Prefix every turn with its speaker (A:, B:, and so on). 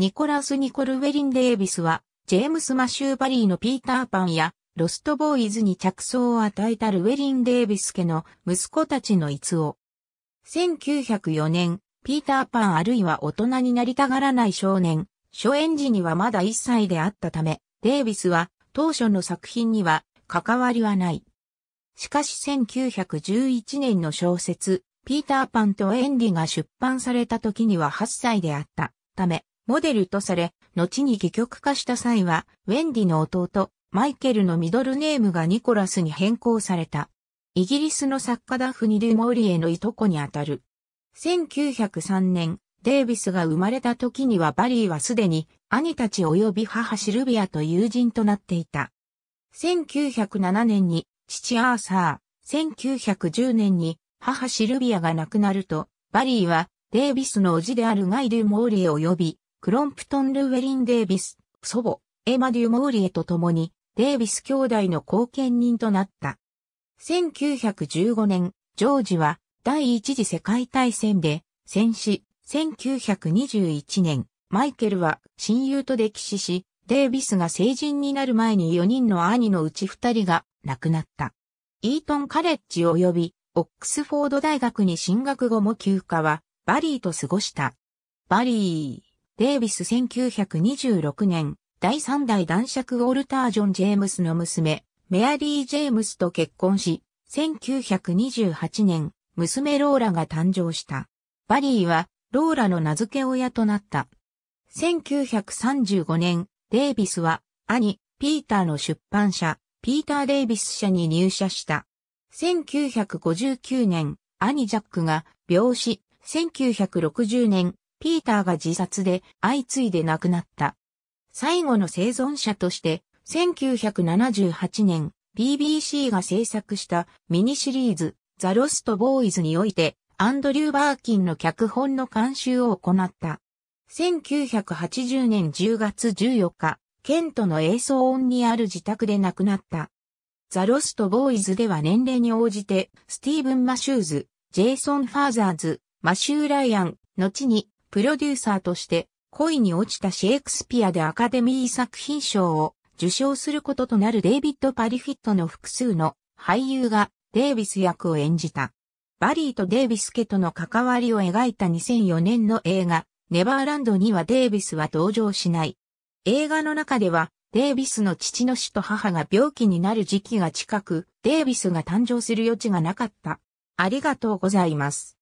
A: ニコラス・ニコル・ウェリン・デービスは、ジェームス・マシュー・バリーのピーター・パンや、ロスト・ボーイズに着想を与えたルウェリン・デービス家の息子たちの逸を。1904年、ピーター・パンあるいは大人になりたがらない少年、初演時にはまだ1歳であったため、デービスは当初の作品には関わりはない。しかし1911年の小説、ピーター・パンとエンが出版された時には8歳であったため、モデルとされ、後に戯曲化した際は、ウェンディの弟、マイケルのミドルネームがニコラスに変更された。イギリスの作家ダフニ・デュモリエのいとこにあたる。1903年、デイビスが生まれた時にはバリーはすでに兄たち及び母シルビアと友人となっていた。1907年に父アーサー、1910年に母シルビアが亡くなると、バリーはデイビスの叔父であるガイ・デュ・モーリエ及びクロンプトン・ルウェリン・デイビス、祖母、エマ・デュ・モーリエと共に、デイビス兄弟の後見人となった。1915年、ジョージは第一次世界大戦で戦死、1921年、マイケルは親友と溺死し、デイビスが成人になる前に4人の兄のうち2人が亡くなった。イートンカレッジ及びオックスフォード大学に進学後も休暇はバリーと過ごした。バリー。デイビス1926年、第3代男爵ウォルター・ジョン・ジェームスの娘、メアリー・ジェームスと結婚し、1928年、娘ローラが誕生した。バリーは、ローラの名付け親となった。1935年、デイビスは、兄、ピーターの出版社、ピーター・デイビス社に入社した。1959年、兄ジャックが病死、1960年、ピーターが自殺で相次いで亡くなった。最後の生存者として、1978年、BBC が制作したミニシリーズ、ザ・ロスト・ボーイズにおいて、アンドリュー・バーキンの脚本の監修を行った。1980年10月14日、ケントの映像音にある自宅で亡くなった。ザ・ロスト・ボーイズでは年齢に応じて、スティーブン・マシューズ、ジェイソン・ファーザーズ、マシュー・ライアン、後にプロデューサーとして恋に落ちたシェイクスピアでアカデミー作品賞を受賞することとなるデイビッド・パリフィットの複数の俳優がデイビス役を演じた。バリーとデイビス家との関わりを描いた2004年の映画、ネバーランドにはデイビスは登場しない。映画の中では、デイビスの父の死と母が病気になる時期が近く、デイビスが誕生する余地がなかった。ありがとうございます。